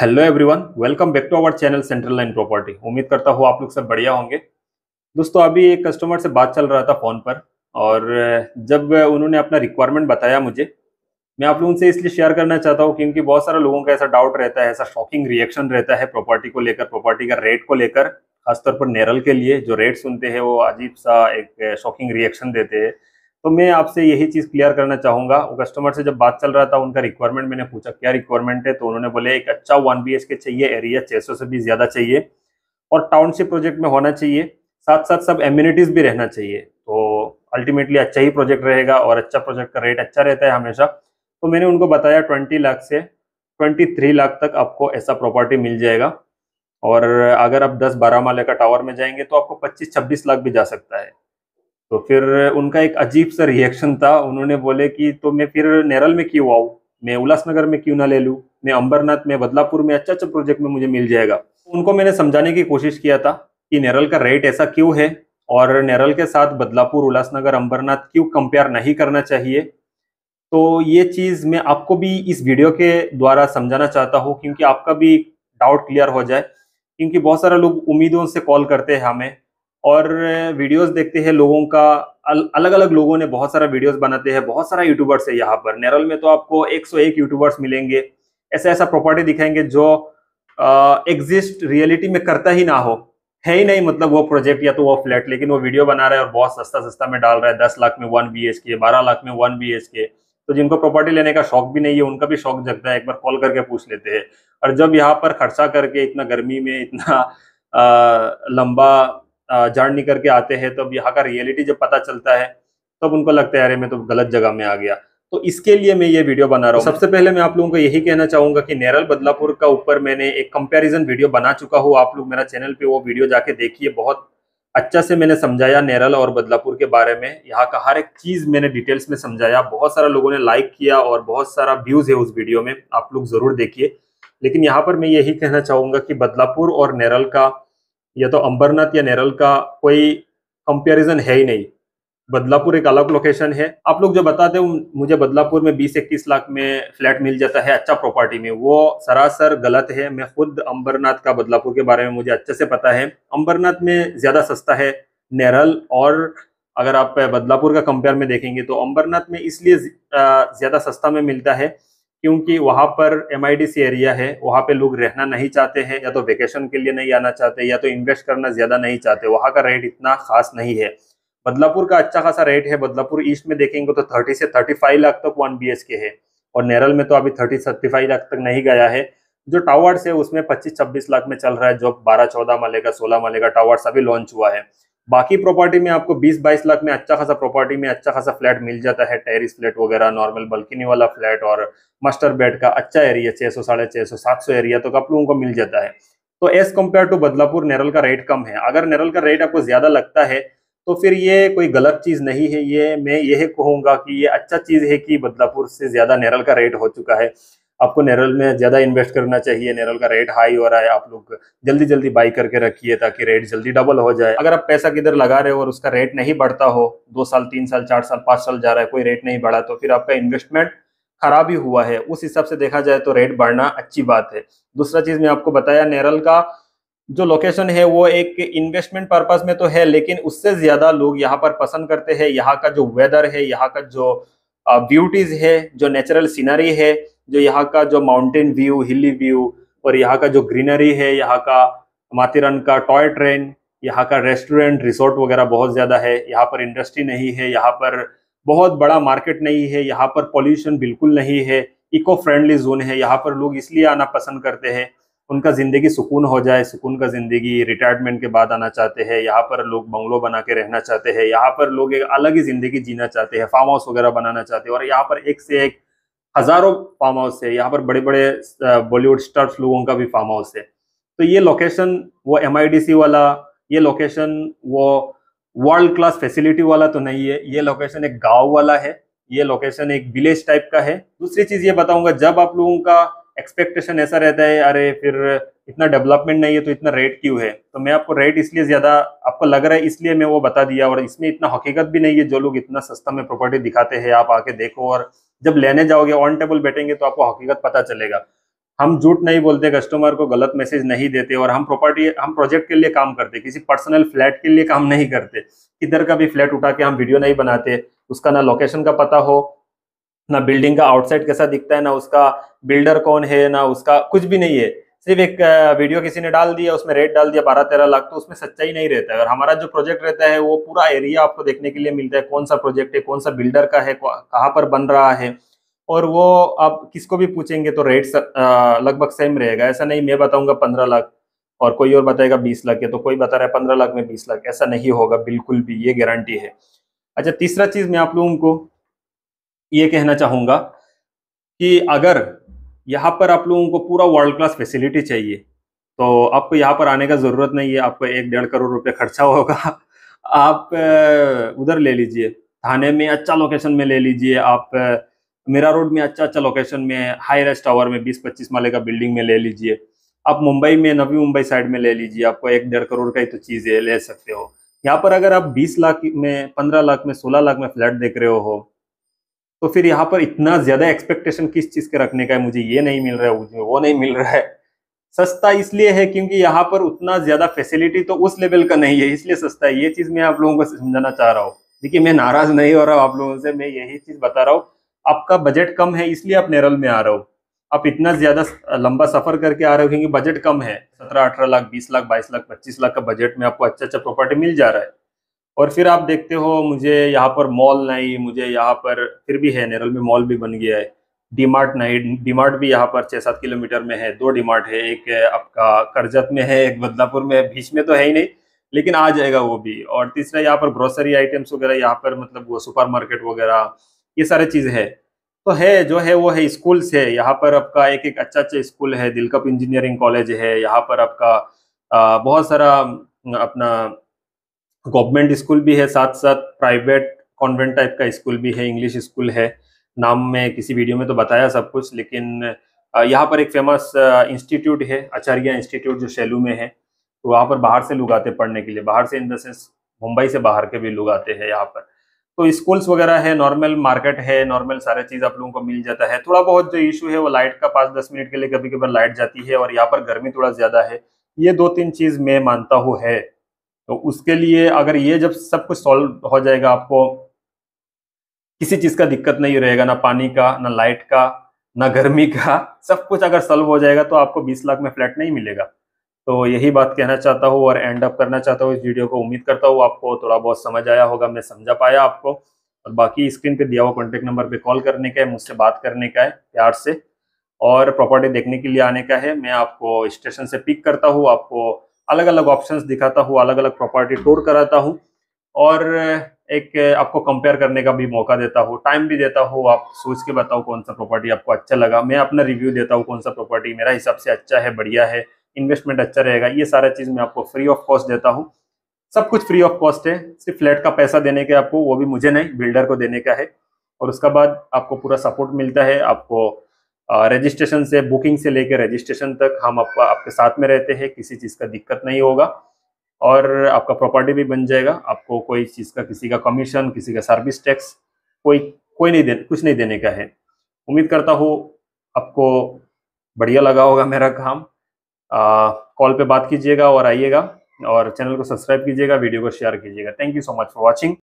hello everyone welcome back to our channel central line property उम्मीद करता हूँ आप लोग सब बढ़िया होंगे दोस्तों अभी एक कस्टमर से बात चल रहा था फ़ोन पर और जब उन्होंने अपना रिक्वायरमेंट बताया मुझे मैं आप लोगों से इसलिए शेयर करना चाहता हूँ क्योंकि बहुत सारे लोगों का ऐसा डाउट रहता है ऐसा शॉकिंग रिएक्शन रहता है प्रॉपर्टी को लेकर प्रॉपर्टी का रेट को लेकर खासतौर पर नेरल के लिए जो रेट सुनते हैं वो अजीब सा एक शॉकिंग रिएक्शन देते हैं तो मैं आपसे यही चीज़ क्लियर करना चाहूँगा कस्टमर से जब बात चल रहा था उनका रिक्वायरमेंट मैंने पूछा क्या रिक्वायरमेंट है तो उन्होंने बोले एक अच्छा वन बी के चाहिए एरिया छः से भी ज़्यादा चाहिए और टाउनशिप प्रोजेक्ट में होना चाहिए साथ साथ सब एम्यूनिटीज़ भी रहना चाहिए तो अल्टीमेटली अच्छा ही प्रोजेक्ट रहेगा और अच्छा प्रोजेक्ट का रेट अच्छा रहता है हमेशा तो मैंने उनको बताया ट्वेंटी लाख से ट्वेंटी थ्री लाख तक आपको ऐसा प्रॉपर्टी मिल जाएगा और अगर आप दस बारह माले का टावर में जाएंगे तो आपको पच्चीस छब्बीस लाख भी जा सकता है तो फिर उनका एक अजीब सा रिएक्शन था उन्होंने बोले कि तो मैं फिर नेरल में क्यों आऊँ मैं उल्लासनगर में क्यों ना ले लूँ मैं अंबरनाथ में बदलापुर में अच्छा अच्छा प्रोजेक्ट में मुझे मिल जाएगा तो उनको मैंने समझाने की कोशिश किया था कि नेरल का रेट ऐसा क्यों है और नेरल के साथ बदलापुर उल्लासनगर अंबरनाथ क्यों कंपेयर नहीं करना चाहिए तो ये चीज़ मैं आपको भी इस वीडियो के द्वारा समझाना चाहता हूँ क्योंकि आपका भी डाउट क्लियर हो जाए क्योंकि बहुत सारे लोग उम्मीदों से कॉल करते हैं हमें और वीडियोस देखते हैं लोगों का अल, अलग अलग लोगों ने बहुत सारा वीडियोस बनाते हैं बहुत सारा यूट्यूबर्स है यहाँ पर नेरल में तो आपको 101 यूट्यूबर्स मिलेंगे ऐसा ऐसा प्रॉपर्टी दिखाएंगे जो एग्जिस्ट रियलिटी में करता ही ना हो है ही नहीं मतलब वो प्रोजेक्ट या तो वो फ्लैट लेकिन वो वीडियो बना रहा है और बहुत सस्ता सस्ता में डाल रहा है दस लाख में वन बी एच के बारह लाख में वन बी एच के तो जिनको प्रॉपर्टी लेने का शौक भी नहीं है उनका भी शौक जगता है एक बार कॉल करके पूछ लेते हैं और जब यहाँ पर खर्चा करके इतना गर्मी में इतना आ, लंबा जर्नी करके आते हैं तब तो यहाँ का रियलिटी जब पता चलता है तब उनको लगता है अरे मैं तो गलत जगह में आ गया तो इसके लिए मैं ये वीडियो बना रहा हूँ सबसे पहले मैं आप लोगों को यही कहना चाहूंगा कि नेरल बदलापुर का ऊपर मैंने एक कंपैरिजन वीडियो बना चुका हूँ आप लोग मेरा चैनल पे वो वीडियो जाके देखिए बहुत अच्छा से मैंने समझाया नेरल और बदलापुर के बारे में यहाँ का हर एक चीज़ मैंने डिटेल्स में समझाया बहुत सारा लोगों ने लाइक किया और बहुत सारा व्यूज़ है उस वीडियो में आप लोग ज़रूर देखिए लेकिन यहाँ पर मैं यही कहना चाहूंगा कि बदलापुर और नेरल का या तो अंबरनाथ या नेरल का कोई कंपेरिजन है ही नहीं बदलापुर एक अलग लोकेशन है आप लोग जो बताते हो मुझे बदलापुर में बीस इक्कीस लाख में फ्लैट मिल जाता है अच्छा प्रॉपर्टी में वो सरासर गलत है मैं खुद अंबरनाथ का बदलापुर के बारे में मुझे अच्छे से पता है अंबरनाथ में ज़्यादा सस्ता है नेरल और अगर आप बदलापुर का कंपेयर में देखेंगे तो अंबरनाथ में इसलिए ज़्यादा सस्ता में मिलता है क्योंकि वहां पर एम एरिया है वहां पे लोग रहना नहीं चाहते हैं या तो वेकेशन के लिए नहीं आना चाहते या तो इन्वेस्ट करना ज्यादा नहीं चाहते वहां का रेट इतना खास नहीं है बदलापुर का अच्छा खासा रेट है बदलापुर ईस्ट में देखेंगे तो 30 से 35 लाख तक वन बी के है और नेरल में तो अभी 30 35 लाख तक नहीं गया है जो टावर्स है उसमें 25 26 लाख में चल रहा है जो 12 14 माले का 16 माले का टावर्स अभी लॉन्च हुआ है बाकी प्रॉपर्टी में आपको 20-22 लाख में अच्छा खासा प्रॉपर्टी में अच्छा खासा फ्लैट मिल जाता है टेरिस फ्लैट वगैरह नॉर्मल बल्किनी वाला फ्लैट और मास्टर बेड का अच्छा एरिया सौ साढ़े छः सौ सात सौ एरिया तो आप लोगों को मिल जाता है तो as compared to Badlapur Neral का रेट कम है अगर नेरल का रेट आपको ज़्यादा लगता है तो फिर ये कोई गलत चीज़ नहीं है ये मैं यह कहूँगा कि ये अच्छा चीज़ है कि बदलापुर से ज़्यादा नेरल का रेट हो चुका है आपको नेरल में ज़्यादा इन्वेस्ट करना चाहिए नेरल का रेट हाई हो रहा है आप लोग जल्दी जल्दी बाई करके रखिए ताकि रेट जल्दी डबल हो जाए अगर आप पैसा किधर लगा रहे हो और उसका रेट नहीं बढ़ता हो दो साल तीन साल चार साल पाँच साल जा रहा है कोई रेट नहीं बढ़ा तो फिर आपका इन्वेस्टमेंट खराब ही हुआ है उस हिसाब से देखा जाए तो रेट बढ़ना अच्छी बात है दूसरा चीज़ मैं आपको बताया नेरल का जो लोकेशन है वो एक इन्वेस्टमेंट पर्पज में तो है लेकिन उससे ज़्यादा लोग यहाँ पर पसंद करते हैं यहाँ का जो वेदर है यहाँ का जो ब्यूटीज़ है जो नेचुरल सीनरी है जो यहाँ का जो माउंटेन व्यू हिली व्यू और यहाँ का जो ग्रीनरी है यहाँ का माथेरन का टॉय ट्रेन यहाँ का रेस्टोरेंट रिसोर्ट वगैरह बहुत ज़्यादा है यहाँ पर इंडस्ट्री नहीं है यहाँ पर बहुत बड़ा मार्केट नहीं है यहाँ पर पॉल्यूशन बिल्कुल नहीं है इको फ्रेंडली जोन है यहाँ पर लोग इसलिए आना पसंद करते हैं उनका ज़िंदगी सुकून हो जाए सुकून का ज़िंदगी रिटायरमेंट के बाद आना चाहते हैं यहाँ पर लोग बंगलो बना के रहना चाहते हैं यहाँ पर लोग एक अलग ही ज़िंदगी जीना चाहते हैं फार्म हाउस वगैरह बनाना चाहते हैं और यहाँ पर एक से एक हजारों फार्म हाउस है यहाँ पर बड़े बड़े बॉलीवुड स्टार्स लोगों का भी फार्म हाउस है तो ये लोकेशन वो एम वाला ये लोकेशन वो वर्ल्ड क्लास फैसिलिटी वाला तो नहीं है ये लोकेशन एक गांव वाला है ये लोकेशन एक विलेज टाइप का है दूसरी चीज़ ये बताऊंगा जब आप लोगों का एक्सपेक्टेशन ऐसा रहता है अरे फिर इतना डेवलपमेंट नहीं है तो इतना रेट क्यों है तो मैं आपको रेट इसलिए ज़्यादा आपको लग रहा है इसलिए मैं वो बता दिया और इसमें इतना हकीकत भी नहीं है जो लोग इतना सस्ता में प्रॉपर्टी दिखाते हैं आप आके देखो और जब लेने जाओगे ऑन टेबल बैठेंगे तो आपको हकीकत पता चलेगा हम झूठ नहीं बोलते कस्टमर को गलत मैसेज नहीं देते और हम प्रॉपर्टी हम प्रोजेक्ट के लिए काम करते किसी पर्सनल फ्लैट के लिए काम नहीं करते किधर का भी फ्लैट उठा के हम वीडियो नहीं बनाते उसका ना लोकेशन का पता हो ना बिल्डिंग का आउटसाइड कैसा दिखता है ना उसका बिल्डर कौन है ना उसका कुछ भी नहीं है सिर्फ एक वीडियो किसी ने डाल दिया उसमें रेट डाल दिया बारह तेरह लाख तो उसमें सच्चाई नहीं रहता है और हमारा जो प्रोजेक्ट रहता है वो पूरा एरिया आपको देखने के लिए मिलता है कौन सा प्रोजेक्ट है कौन सा बिल्डर का है कहाँ पर बन रहा है और वो आप किसको भी पूछेंगे तो रेट लगभग सेम रहेगा ऐसा नहीं मैं बताऊंगा पंद्रह लाख और कोई और बताएगा बीस लाख के तो कोई बता रहा है पंद्रह लाख में बीस लाख ऐसा नहीं होगा बिल्कुल भी ये गारंटी है अच्छा तीसरा चीज़ मैं आप लोगों को ये कहना चाहूंगा कि अगर यहाँ पर आप लोगों को पूरा वर्ल्ड क्लास फैसिलिटी चाहिए तो आपको यहाँ पर आने का ज़रूरत नहीं है आपको एक डेढ़ करोड़ रुपये खर्चा होगा आप उधर ले लीजिए थाने में अच्छा लोकेशन में ले लीजिए आप मीरा रोड में अच्छा अच्छा लोकेशन में हाई रेस्ट टावर में 20-25 माले का बिल्डिंग में ले लीजिए आप मुंबई में नवी मुंबई साइड में ले लीजिए आपको एक डेढ़ करोड़ का ही तो चीज़ है ले सकते हो यहाँ पर अगर आप 20 लाख में 15 लाख में 16 लाख में फ्लैट देख रहे हो तो फिर यहाँ पर इतना ज्यादा एक्सपेक्टेशन किस चीज के रखने का है मुझे ये नहीं मिल रहा है मुझे वो नहीं मिल रहा है सस्ता इसलिए है क्योंकि यहाँ पर उतना ज्यादा फैसिलिटी तो उस लेवल का नहीं है इसलिए सस्ता है ये चीज मैं आप लोगों को समझाना चाह रहा हूँ देखिए मैं नाराज नहीं हो रहा हूँ आप लोगों से मैं यही चीज बता रहा हूँ आपका बजट कम है इसलिए आप नेरल में आ रहे हो आप इतना ज्यादा लंबा सफर करके आ रहे हो क्योंकि बजट कम है सत्रह अठारह लाख बीस लाख बाईस लाख पच्चीस लाख का बजट में आपको अच्छा अच्छा प्रॉपर्टी मिल जा रहा है और फिर आप देखते हो मुझे यहाँ पर मॉल नहीं मुझे यहाँ पर फिर भी है नेरल में मॉल भी बन गया है डीमार्ट नहीं डीमार्ट भी यहाँ पर छः सात किलोमीटर में है दो डीमार्ट है एक आपका करजत में है एक बदलापुर में है बीच में तो है ही नहीं लेकिन आ जाएगा वो भी और तीसरा यहाँ पर ग्रोसरी आइटम्स वगैरह यहाँ पर मतलब वो सुपर मार्केट वगैरह ये सारे चीज़ है तो है जो है वो है स्कूल्स है यहाँ पर आपका एक एक अच्छा अच्छा स्कूल है दिलकप इंजीनियरिंग कॉलेज है यहाँ पर आपका बहुत सारा अपना गवर्नमेंट स्कूल भी है साथ साथ प्राइवेट कॉन्वेंट टाइप का स्कूल भी है इंग्लिश स्कूल है नाम में किसी वीडियो में तो बताया सब कुछ लेकिन यहाँ पर एक फेमस इंस्टीट्यूट है आचार्य इंस्टीट्यूट जो शैलू में है तो वहाँ पर बाहर से लोग आते पढ़ने के लिए बाहर से इन द सेंस मुंबई से बाहर के भी लोग आते हैं यहाँ पर तो स्कूल्स वगैरह है नॉर्मल मार्केट है नॉर्मल सारा चीज़ आप लोगों को मिल जाता है थोड़ा बहुत जो इशू है वो लाइट का पाँच दस मिनट के लिए कभी कभार लाइट जाती है और यहाँ पर गर्मी थोड़ा ज़्यादा है ये दो तीन चीज़ मैं मानता हूँ है तो उसके लिए अगर ये जब सब कुछ सॉल्व हो जाएगा आपको किसी चीज़ का दिक्कत नहीं रहेगा ना पानी का ना लाइट का ना गर्मी का सब कुछ अगर सॉल्व हो जाएगा तो आपको 20 लाख में फ्लैट नहीं मिलेगा तो यही बात कहना चाहता हूँ और एंड अप करना चाहता हूँ इस वीडियो को उम्मीद करता हूँ आपको थोड़ा बहुत समझ आया होगा मैं समझा पाया आपको और बाकी स्क्रीन पे दिया हुआ कॉन्टेक्ट नंबर पे कॉल करने का है मुझसे बात करने का है प्यार से और प्रॉपर्टी देखने के लिए आने का है मैं आपको स्टेशन से पिक करता हूँ आपको अलग अलग ऑप्शंस दिखाता हूँ अलग अलग प्रॉपर्टी टूर कराता हूँ और एक आपको कंपेयर करने का भी मौका देता हूँ टाइम भी देता हूँ आप सोच के बताओ कौन सा प्रॉपर्टी आपको अच्छा लगा मैं अपना रिव्यू देता हूँ कौन सा प्रॉपर्टी मेरा हिसाब से अच्छा है बढ़िया है इन्वेस्टमेंट अच्छा रहेगा ये सारा चीज़ मैं आपको फ्री ऑफ कॉस्ट देता हूँ सब कुछ फ्री ऑफ कॉस्ट है सिर्फ फ्लैट का पैसा देने के आपको वो भी मुझे नहीं बिल्डर को देने का है और उसका बाद आपको पूरा सपोर्ट मिलता है आपको रजिस्ट्रेशन से बुकिंग से लेकर रजिस्ट्रेशन तक हम आप, आपके साथ में रहते हैं किसी चीज़ का दिक्कत नहीं होगा और आपका प्रॉपर्टी भी बन जाएगा आपको कोई चीज़ का किसी का कमीशन किसी का सर्विस टैक्स कोई कोई नहीं दे कुछ नहीं देने का है उम्मीद करता हूँ आपको बढ़िया लगा होगा मेरा काम कॉल पे बात कीजिएगा और आइएगा और चैनल को सब्सक्राइब कीजिएगा वीडियो को शेयर कीजिएगा thank you so much for watching